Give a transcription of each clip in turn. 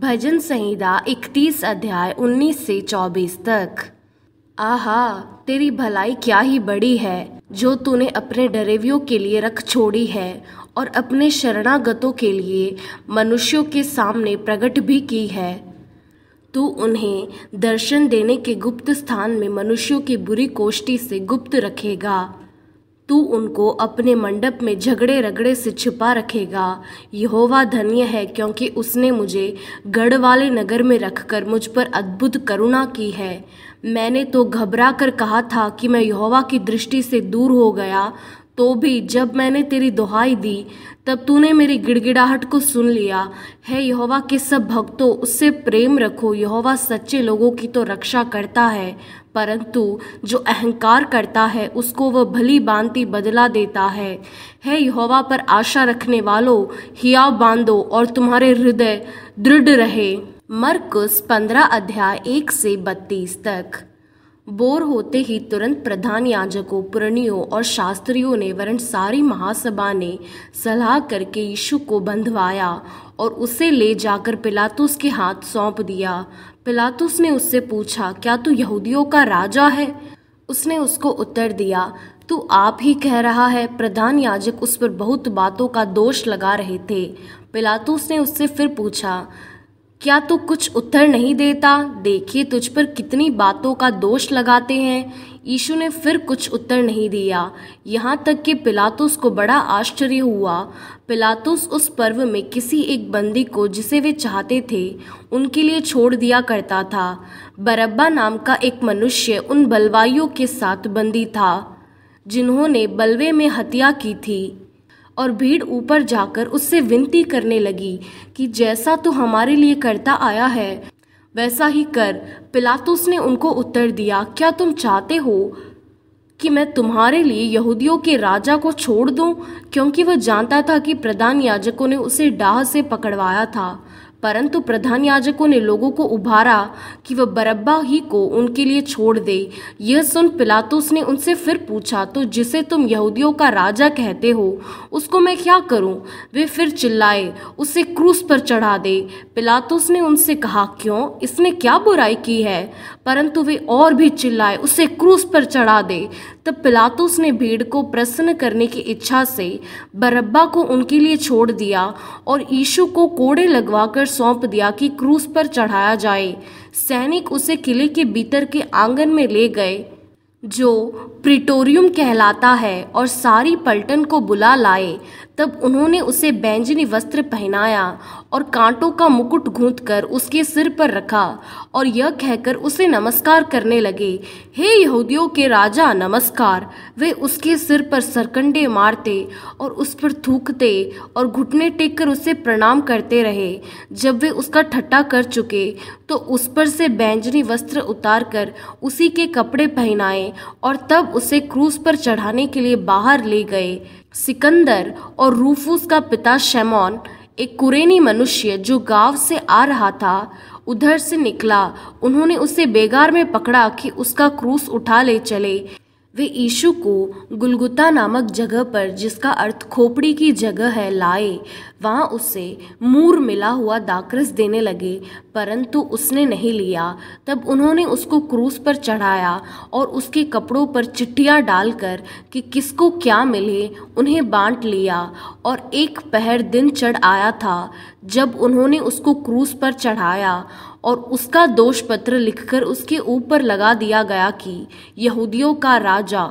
भजन संहिता इकतीस अध्याय उन्नीस से चौबीस तक आहा तेरी भलाई क्या ही बड़ी है जो तूने अपने डरेवियों के लिए रख छोड़ी है और अपने शरणागतों के लिए मनुष्यों के सामने प्रकट भी की है तू उन्हें दर्शन देने के गुप्त स्थान में मनुष्यों की बुरी कोष्ठी से गुप्त रखेगा तू उनको अपने मंडप में झगड़े रगड़े से छिपा रखेगा यहोवा धन्य है क्योंकि उसने मुझे गढ़ वाले नगर में रखकर मुझ पर अद्भुत करुणा की है मैंने तो घबरा कर कहा था कि मैं यहोवा की दृष्टि से दूर हो गया तो भी जब मैंने तेरी दुहाई दी तब तूने मेरी गिड़गिड़ाहट को सुन लिया है यहोवा के सब भक्तों उससे प्रेम रखो यहोवा सच्चे लोगों की तो रक्षा करता है परंतु जो अहंकार करता है उसको वह भली बांति बदला देता है है यहोवा पर आशा रखने वालों हिया बांधो और तुम्हारे हृदय दृढ़ रहे मरकुस पंद्रह अध्याय एक से बत्तीस तक बोर होते ही तुरंत प्रधान याजकों पुरणियों और शास्त्रियों ने वरण सारी महासभा ने सलाह करके यीशु को बंधवाया और उसे ले जाकर पिलातुस के हाथ सौंप दिया पिलातुस ने उससे पूछा क्या तू यहूदियों का राजा है उसने उसको उत्तर दिया तू आप ही कह रहा है प्रधान याजक उस पर बहुत बातों का दोष लगा रहे थे पिलातुस ने उससे फिर पूछा क्या तू कुछ उत्तर नहीं देता देखिए तुझ पर कितनी बातों का दोष लगाते हैं यीशु ने फिर कुछ उत्तर नहीं दिया यहाँ तक कि पिलातुस को बड़ा आश्चर्य हुआ पिलातुस उस पर्व में किसी एक बंदी को जिसे वे चाहते थे उनके लिए छोड़ दिया करता था बरब्बा नाम का एक मनुष्य उन बलवाइयों के साथ बंदी था जिन्होंने बलवे में हत्या की थी और भीड़ ऊपर जाकर उससे विनती करने लगी कि जैसा तो हमारे लिए करता आया है वैसा ही कर पिलातुस ने उनको उत्तर दिया क्या तुम चाहते हो कि मैं तुम्हारे लिए यहूदियों के राजा को छोड़ दूं क्योंकि वह जानता था कि प्रधान याजकों ने उसे डाह से पकड़वाया था परंतु प्रधान याजकों ने लोगों को उभारा कि वह बरब्बा ही को उनके लिए छोड़ दे यह सुन पिलातुस ने उनसे फिर पूछा तो जिसे तुम यहूदियों का राजा कहते हो उसको मैं क्या करूं? वे फिर चिल्लाए उसे क्रूस पर चढ़ा दे पिलातुस ने उनसे कहा क्यों इसने क्या बुराई की है परंतु वे और भी चिल्लाए उसे क्रूस पर चढ़ा दे तब पिलातुस ने भीड़ को प्रसन्न करने की इच्छा से बरब्बा को उनके लिए छोड़ दिया और यीशु को कोड़े लगवाकर सौंप दिया कि क्रूस पर चढ़ाया जाए सैनिक उसे किले के भीतर के आंगन में ले गए जो प्रिटोरियम कहलाता है और सारी पलटन को बुला लाए तब उन्होंने उसे बैंजनी वस्त्र पहनाया और कांटों का मुकुट गूंथ कर उसके सिर पर रखा और यह कहकर उसे नमस्कार करने लगे हे यहूदियों के राजा नमस्कार वे उसके सिर पर सरकंडे मारते और उस पर थूकते और घुटने टेक कर उसे प्रणाम करते रहे जब वे उसका ठट्टा कर चुके तो उस पर से बैंजनी वस्त्र उतार कर उसी के कपड़े पहनाए और तब उसे क्रूस पर चढ़ाने के लिए बाहर ले गए सिकंदर और रूफूस का पिता शैमोन एक कुरेनी मनुष्य जो गांव से आ रहा था उधर से निकला उन्होंने उसे बेगार में पकड़ा कि उसका क्रूस उठा ले चले वे यीशु को गुलगुता नामक जगह पर जिसका अर्थ खोपड़ी की जगह है लाए वहाँ उसे मूर मिला हुआ दाकरस देने लगे परंतु उसने नहीं लिया तब उन्होंने उसको क्रूस पर चढ़ाया और उसके कपड़ों पर चिट्ठियाँ डालकर कि किसको क्या मिले उन्हें बांट लिया और एक पहर दिन चढ़ आया था जब उन्होंने उसको क्रूस पर चढ़ाया और उसका दोष पत्र लिखकर उसके ऊपर लगा दिया गया कि यहूदियों का राजा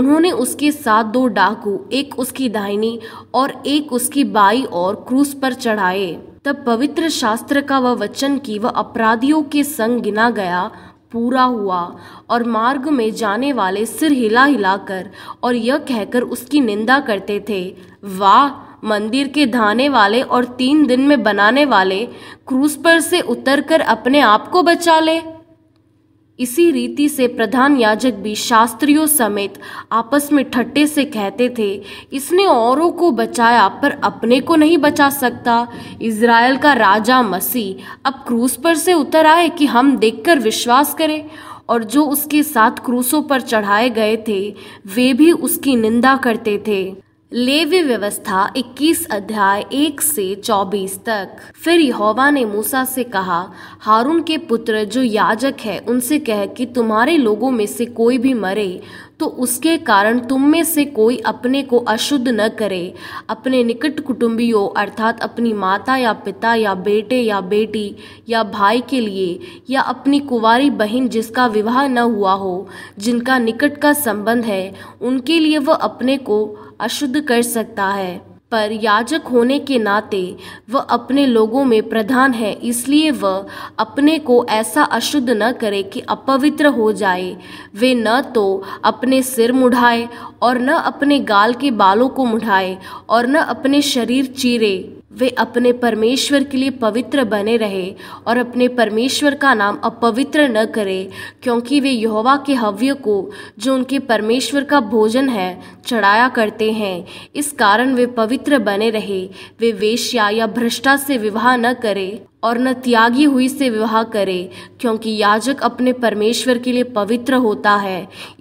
उन्होंने उसके साथ दो डाकू एक उसकी दाहिनी और एक उसकी बाई और क्रूस पर चढ़ाए तब पवित्र शास्त्र का वह वचन कि वह अपराधियों के संग गिना गया पूरा हुआ और मार्ग में जाने वाले सिर हिला हिलाकर और यह कहकर उसकी निंदा करते थे वाह मंदिर के धाने वाले और तीन दिन में बनाने वाले क्रूज पर से उतरकर अपने आप को बचा ले इसी रीति से प्रधान याजक भी शास्त्रियों समेत आपस में ठट्टे से कहते थे इसने औरों को बचाया पर अपने को नहीं बचा सकता इज़राइल का राजा मसीह अब क्रूस पर से उतर आए कि हम देखकर विश्वास करें और जो उसके साथ क्रूसों पर चढ़ाए गए थे वे भी उसकी निंदा करते थे लेवी व्यवस्था 21 अध्याय 1 से 24 तक फिर यहोवा ने मूसा से कहा हारून के पुत्र जो याजक है उनसे कह कि तुम्हारे लोगों में से कोई भी मरे तो उसके कारण तुम में से कोई अपने को अशुद्ध न करे अपने निकट कुटुंबियों अर्थात अपनी माता या पिता या बेटे या बेटी या भाई के लिए या अपनी कुंवारी बहन जिसका विवाह न हुआ हो जिनका निकट का संबंध है उनके लिए वह अपने को अशुद्ध कर सकता है पर याजक होने के नाते वह अपने लोगों में प्रधान है इसलिए वह अपने को ऐसा अशुद्ध न करे कि अपवित्र हो जाए वे न तो अपने सिर मुढ़ाए और न अपने गाल के बालों को मुढ़ाए और न अपने शरीर चीरे वे अपने परमेश्वर के लिए पवित्र बने रहे और अपने परमेश्वर का नाम अपवित्र न करें क्योंकि वे यहोवा के हव्य को जो उनके परमेश्वर का भोजन है चढ़ाया करते हैं इस कारण वे पवित्र बने रहे वे वेश्या या भ्रष्टा से विवाह न करें और न त्यागी हुई से विवाह करे क्योंकि याजक अपने परमेश्वर के लिए पवित्र होता है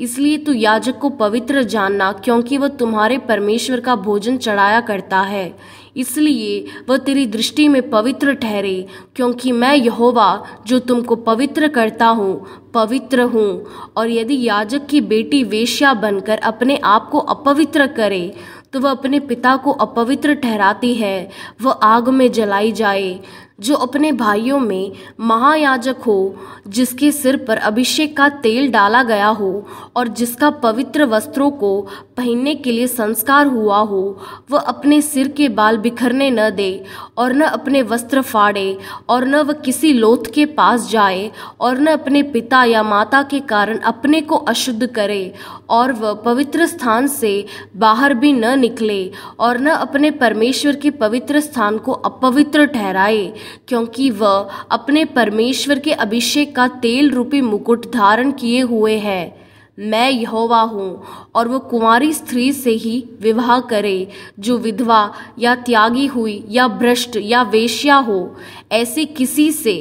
इसलिए तू याजक को पवित्र जानना क्योंकि वह तुम्हारे परमेश्वर का भोजन चढ़ाया करता है इसलिए वह तेरी दृष्टि में पवित्र ठहरे क्योंकि मैं यहोवा जो तुमको पवित्र करता हूँ पवित्र हूँ और यदि याजक की बेटी वेश्या बनकर अपने आप को अपवित्र करे तो वह अपने पिता को अपवित्र ठहराती है वह आग में जलाई जाए जो अपने भाइयों में महायाजक हो जिसके सिर पर अभिषेक का तेल डाला गया हो और जिसका पवित्र वस्त्रों को पहनने के लिए संस्कार हुआ हो वह अपने सिर के बाल बिखरने न दे और न अपने वस्त्र फाड़े और न वह किसी लोथ के पास जाए और न अपने पिता या माता के कारण अपने को अशुद्ध करे और वह पवित्र स्थान से बाहर भी न निकले और न अपने परमेश्वर के पवित्र स्थान को अपवित्र ठहराए क्योंकि वह अपने परमेश्वर के अभिषेक का तेल रूपी मुकुट धारण किए हुए है मैं यहोवा हूँ और वो कुंवारी स्त्री से ही विवाह करे जो विधवा या त्यागी हुई या भ्रष्ट या वेश्या हो ऐसे किसी से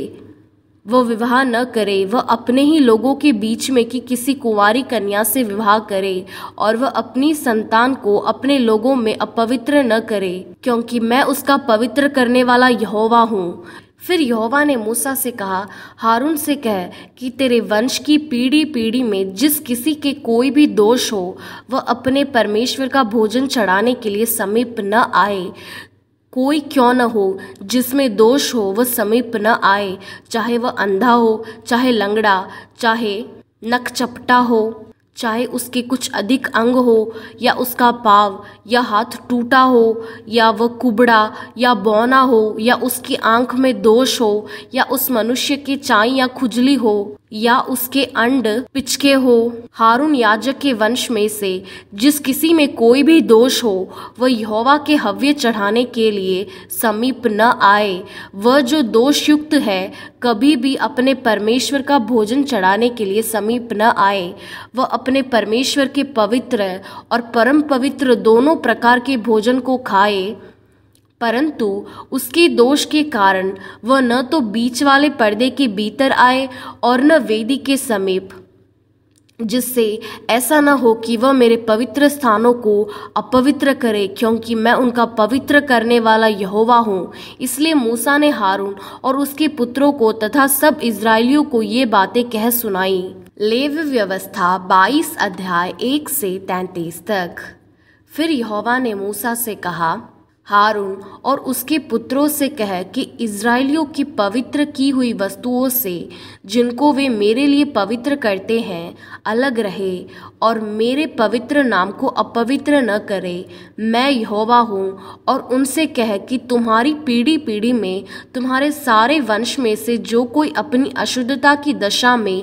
वह विवाह न करे वह अपने ही लोगों के बीच में कि किसी कुंवारी कन्या से विवाह करे और वह अपनी संतान को अपने लोगों में अपवित्र न करे क्योंकि मैं उसका पवित्र करने वाला यहोवा हूँ फिर यहोवा ने मूसा से कहा हारून से कह कि तेरे वंश की पीढ़ी पीढ़ी में जिस किसी के कोई भी दोष हो वह अपने परमेश्वर का भोजन चढ़ाने के लिए समीप न आए कोई क्यों न हो जिसमें दोष हो वह समीप न आए चाहे वह अंधा हो चाहे लंगड़ा चाहे चपटा हो चाहे उसके कुछ अधिक अंग हो या उसका पाव या हाथ टूटा हो या वह कुबड़ा या बौना हो या उसकी आंख में दोष हो या उस मनुष्य की चाई या खुजली हो या उसके अंड पिचके हो हारून याजक के वंश में से जिस किसी में कोई भी दोष हो वह यहोवा के हव्य चढ़ाने के लिए समीप न आए वह जो दोषयुक्त है कभी भी अपने परमेश्वर का भोजन चढ़ाने के लिए समीप न आए वह अपने परमेश्वर के पवित्र और परम पवित्र दोनों प्रकार के भोजन को खाए परंतु उसके दोष के कारण वह न तो बीच वाले पर्दे के भीतर आए और न वेदी के समीप जिससे ऐसा न हो कि वह मेरे पवित्र स्थानों को अपवित्र करे क्योंकि मैं उनका पवित्र करने वाला यहोवा हूँ इसलिए मूसा ने हारून और उसके पुत्रों को तथा सब इसराइलियों को ये बातें कह सुनाई लेव व्यवस्था 22 अध्याय 1 से 33 तक फिर यहोवा ने मूसा से कहा हारून और उसके पुत्रों से कह कि इसराइलियों की पवित्र की हुई वस्तुओं से जिनको वे मेरे लिए पवित्र करते हैं अलग रहे और मेरे पवित्र नाम को अपवित्र न करे मैं यहोवा हूँ और उनसे कह कि तुम्हारी पीढ़ी पीढ़ी में तुम्हारे सारे वंश में से जो कोई अपनी अशुद्धता की दशा में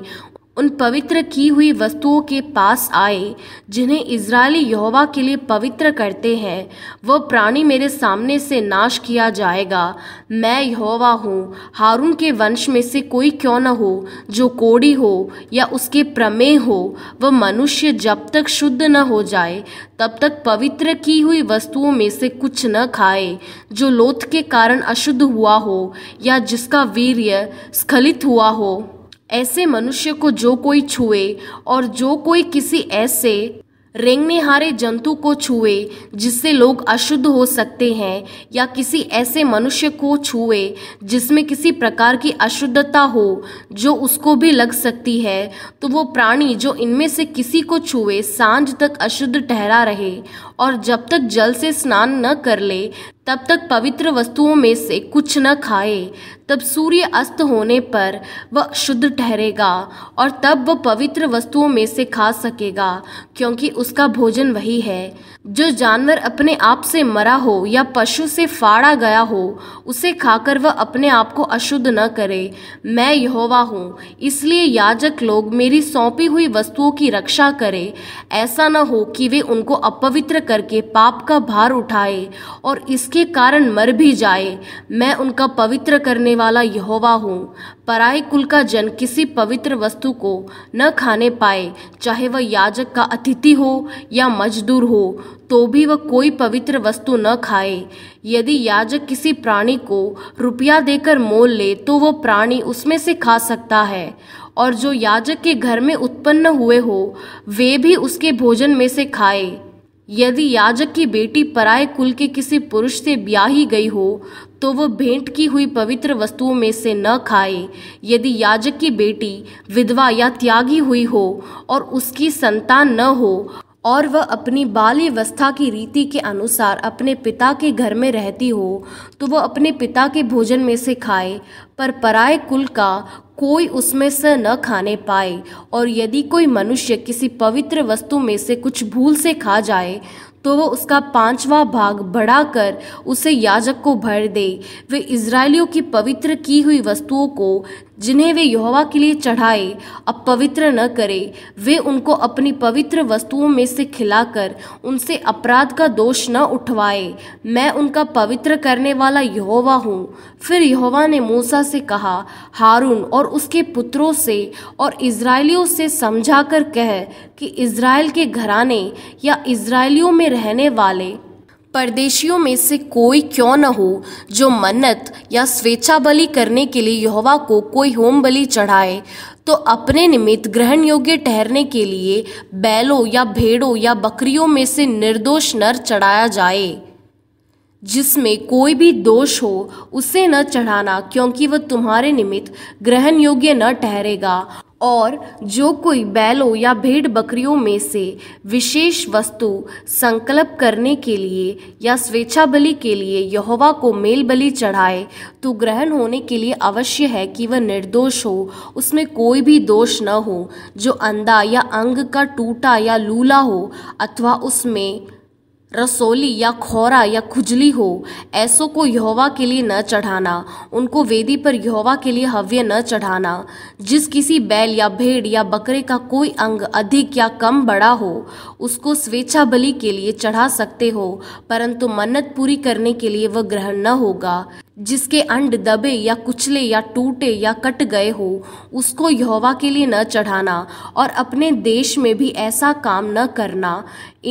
उन पवित्र की हुई वस्तुओं के पास आए जिन्हें इसराइली यहोवा के लिए पवित्र करते हैं वह प्राणी मेरे सामने से नाश किया जाएगा मैं यहोवा हूँ हारून के वंश में से कोई क्यों न हो जो कोड़ी हो या उसके प्रमेय हो वह मनुष्य जब तक शुद्ध न हो जाए तब तक पवित्र की हुई वस्तुओं में से कुछ न खाए जो लोथ के कारण अशुद्ध हुआ हो या जिसका वीर्य स्खलित हुआ हो ऐसे मनुष्य को जो कोई छुए और जो कोई किसी ऐसे रेंगनेहारे जंतु को छुए जिससे लोग अशुद्ध हो सकते हैं या किसी ऐसे मनुष्य को छुए जिसमें किसी प्रकार की अशुद्धता हो जो उसको भी लग सकती है तो वो प्राणी जो इनमें से किसी को छुए सांझ तक अशुद्ध ठहरा रहे और जब तक जल से स्नान न कर ले तब तक पवित्र वस्तुओं में से कुछ न खाए तब सूर्य अस्त होने पर वह शुद्ध ठहरेगा और तब वह पवित्र वस्तुओं में से खा सकेगा क्योंकि उसका भोजन वही है जो जानवर अपने आप से मरा हो या पशु से फाड़ा गया हो उसे खाकर वह अपने आप को अशुद्ध न करे मैं यहोवा हूँ इसलिए याजक लोग मेरी सौंपी हुई वस्तुओं की रक्षा करें ऐसा न हो कि वे उनको अपवित्र करके पाप का भार उठाए और इसके कारण मर भी जाए मैं उनका पवित्र करने वाला यहोवा हूँ पराय कुल का जन किसी पवित्र वस्तु को न खाने पाए चाहे वह याजक का अतिथि हो या मजदूर हो तो भी वह कोई पवित्र वस्तु न खाए यदि याजक किसी प्राणी को रुपया देकर मोल ले तो वह प्राणी उसमें से खा सकता है और जो याजक के घर में उत्पन्न हुए हो वे भी उसके भोजन में से खाए यदि याजक की बेटी पराय कुल के किसी पुरुष से ब्याही गई हो तो वह भेंट की हुई पवित्र वस्तुओं में से न खाए यदि याजक की बेटी विधवा या त्यागी हुई हो और उसकी संतान न हो और वह अपनी बाल्यवस्था की रीति के अनुसार अपने पिता के घर में रहती हो तो वह अपने पिता के भोजन में से खाए पर पराय कुल का कोई उसमें से न खाने पाए और यदि कोई मनुष्य किसी पवित्र वस्तु में से कुछ भूल से खा जाए तो वह उसका पांचवा भाग बढ़ाकर उसे याजक को भर दे वे इसराइलियों की पवित्र की हुई वस्तुओं को जिन्हें वे यहोवा के लिए चढ़ाए अब पवित्र न करे वे उनको अपनी पवित्र वस्तुओं में से खिलाकर उनसे अपराध का दोष न उठवाए मैं उनका पवित्र करने वाला यहोवा हूँ फिर यहोवा ने मूसा से कहा हारून और उसके पुत्रों से और इसराइलियों से समझाकर कह कि इसराइल के घराने या इसराइलियों में रहने वाले परदेशियों में से कोई क्यों न हो जो मन्नत या स्वेच्छा बलि करने के लिए यहोवा को कोई होम बलि चढ़ाए तो अपने निमित्त ग्रहण योग्य ठहरने के लिए बैलों या भेड़ों या बकरियों में से निर्दोष नर चढ़ाया जाए जिसमें कोई भी दोष हो उसे न चढ़ाना क्योंकि वह तुम्हारे निमित्त ग्रहण योग्य न ठहरेगा और जो कोई बैलों या भेड़ बकरियों में से विशेष वस्तु संकल्प करने के लिए या स्वेच्छा बलि के लिए यहोवा को मेल बलि चढ़ाए तो ग्रहण होने के लिए अवश्य है कि वह निर्दोष हो उसमें कोई भी दोष न हो जो अंधा या अंग का टूटा या लूला हो अथवा उसमें रसोली या खौरा या खुजली हो ऐसों को यहोवा के लिए न चढ़ाना उनको वेदी पर यहोवा के लिए हव्य न चढ़ाना जिस किसी बैल या भेड़ या बकरे का कोई अंग अधिक या कम बड़ा हो उसको स्वेच्छा बलि के लिए चढ़ा सकते हो परंतु मन्नत पूरी करने के लिए वह ग्रहण न होगा जिसके अंड दबे या कुचले या टूटे या कट गए हो उसको यहोवा के लिए न चढ़ाना और अपने देश में भी ऐसा काम न करना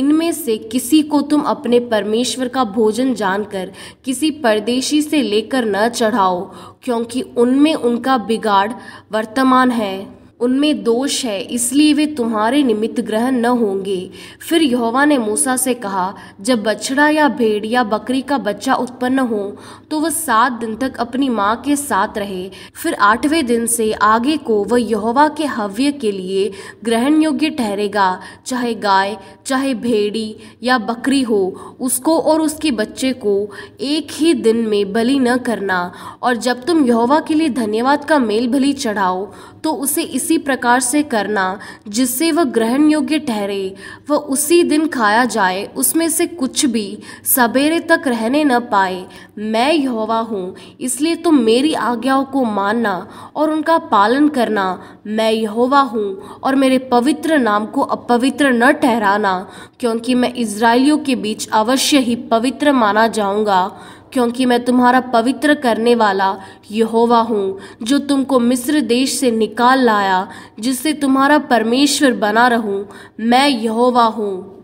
इनमें से किसी को तुम अपने परमेश्वर का भोजन जानकर किसी परदेशी से लेकर न चढ़ाओ क्योंकि उनमें उनका बिगाड़ वर्तमान है उनमें दोष है इसलिए वे तुम्हारे निमित्त ग्रहण न होंगे फिर यहोवा ने मूसा से कहा जब बछड़ा या भेड़ या बकरी का बच्चा उत्पन्न हो तो वह सात दिन तक अपनी माँ के साथ रहे फिर आठवें दिन से आगे को वह यहोवा के हव्य के लिए ग्रहण योग्य ठहरेगा चाहे गाय चाहे भेड़ी या बकरी हो उसको और उसके बच्चे को एक ही दिन में बलि न करना और जब तुम यहोवा के लिए धन्यवाद का मेल भली चढ़ाओ तो उसे इसी किसी प्रकार से करना जिससे वह ग्रहण योग्य ठहरे वह उसी दिन खाया जाए उसमें से कुछ भी सवेरे तक रहने न पाए मैं यहोवा हूँ इसलिए तुम तो मेरी आज्ञाओं को मानना और उनका पालन करना मैं यहोवा हूँ और मेरे पवित्र नाम को अपवित्र न ठहराना क्योंकि मैं इसराइलियों के बीच अवश्य ही पवित्र माना जाऊँगा क्योंकि मैं तुम्हारा पवित्र करने वाला यहोवा हूँ जो तुमको मिस्र देश से निकाल लाया जिससे तुम्हारा परमेश्वर बना रहूँ मैं यहोवा हूँ